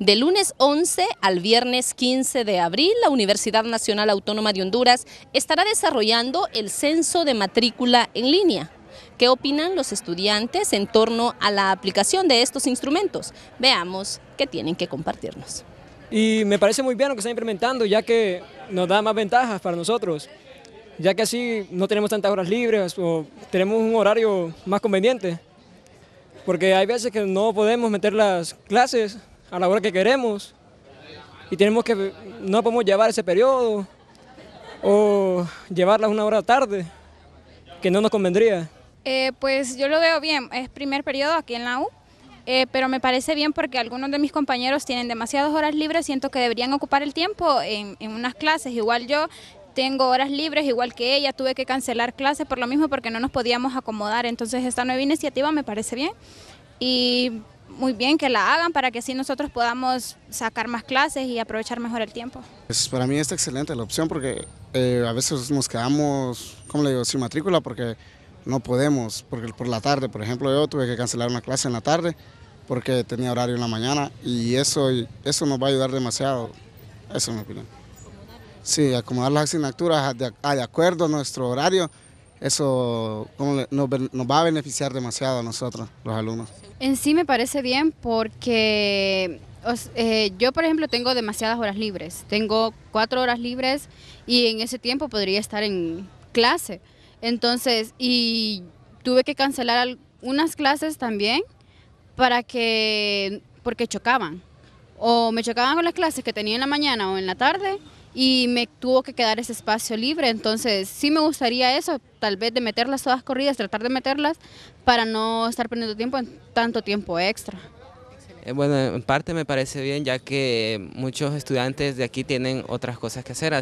De lunes 11 al viernes 15 de abril, la Universidad Nacional Autónoma de Honduras estará desarrollando el censo de matrícula en línea. ¿Qué opinan los estudiantes en torno a la aplicación de estos instrumentos? Veamos qué tienen que compartirnos. Y me parece muy bien lo que están implementando, ya que nos da más ventajas para nosotros, ya que así no tenemos tantas horas libres o tenemos un horario más conveniente, porque hay veces que no podemos meter las clases a la hora que queremos y tenemos que, no podemos llevar ese periodo o llevarlas una hora tarde, que no nos convendría. Eh, pues yo lo veo bien, es primer periodo aquí en la U, eh, pero me parece bien porque algunos de mis compañeros tienen demasiadas horas libres, siento que deberían ocupar el tiempo en, unas clases, igual yo tengo horas libres, igual que ella, tuve que cancelar clases por lo mismo porque no nos podíamos acomodar, entonces esta nueva iniciativa me parece bien y muy bien que la hagan para que así nosotros podamos sacar más clases y aprovechar mejor el tiempo. Pues para mí es excelente la opción porque eh, a veces nos quedamos, ¿cómo le digo?, sin matrícula porque no podemos, porque por la tarde, por ejemplo, yo tuve que cancelar una clase en la tarde porque tenía horario en la mañana y eso, eso nos va a ayudar demasiado, eso es mi opinión. Sí, acomodar las asignaturas de, de acuerdo a nuestro horario eso nos, va a beneficiar demasiado a nosotros, los alumnos. En sí me parece bien porque eh, yo, por ejemplo, tengo demasiadas horas libres. Tengo cuatro horas libres y en ese tiempo podría estar en clase. Entonces, y tuve que cancelar unas clases también para que, porque chocaban. O me chocaban con las clases que tenía en la mañana o en la tarde y me tuvo que quedar ese espacio libre. Entonces, sí me gustaría eso, tal vez de meterlas todas corridas, tratar de meterlas para no estar perdiendo tiempo en tanto tiempo extra. Eh, bueno, en parte me parece bien, ya que muchos estudiantes de aquí tienen otras cosas que hacer,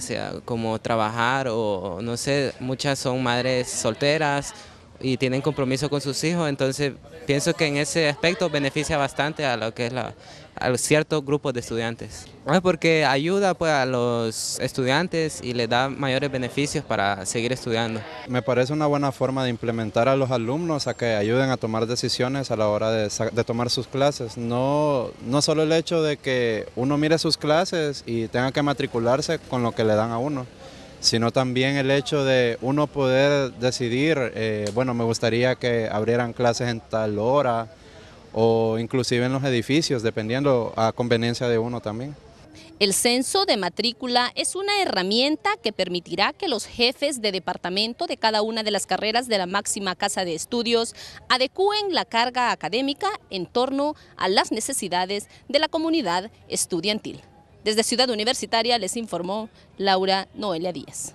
como trabajar o no sé, muchas son madres solteras y tienen compromiso con sus hijos, entonces pienso que en ese aspecto beneficia bastante a lo que es la, a ciertos grupos de estudiantes. porque ayuda pues, a los estudiantes y les da mayores beneficios para seguir estudiando. Me parece una buena forma de implementar a los alumnos a que ayuden a tomar decisiones a la hora de, tomar sus clases. No, no solo el hecho de que uno mire sus clases y tenga que matricularse con lo que le dan a uno sino también el hecho de uno poder decidir, eh, bueno, me gustaría que abrieran clases en tal hora, o inclusive en los edificios, dependiendo a conveniencia de uno también. El censo de matrícula es una herramienta que permitirá que los jefes de departamento de cada una de las carreras de la máxima casa de estudios adecúen la carga académica en torno a las necesidades de la comunidad estudiantil. Desde Ciudad Universitaria les informó Laura Noelia Díaz.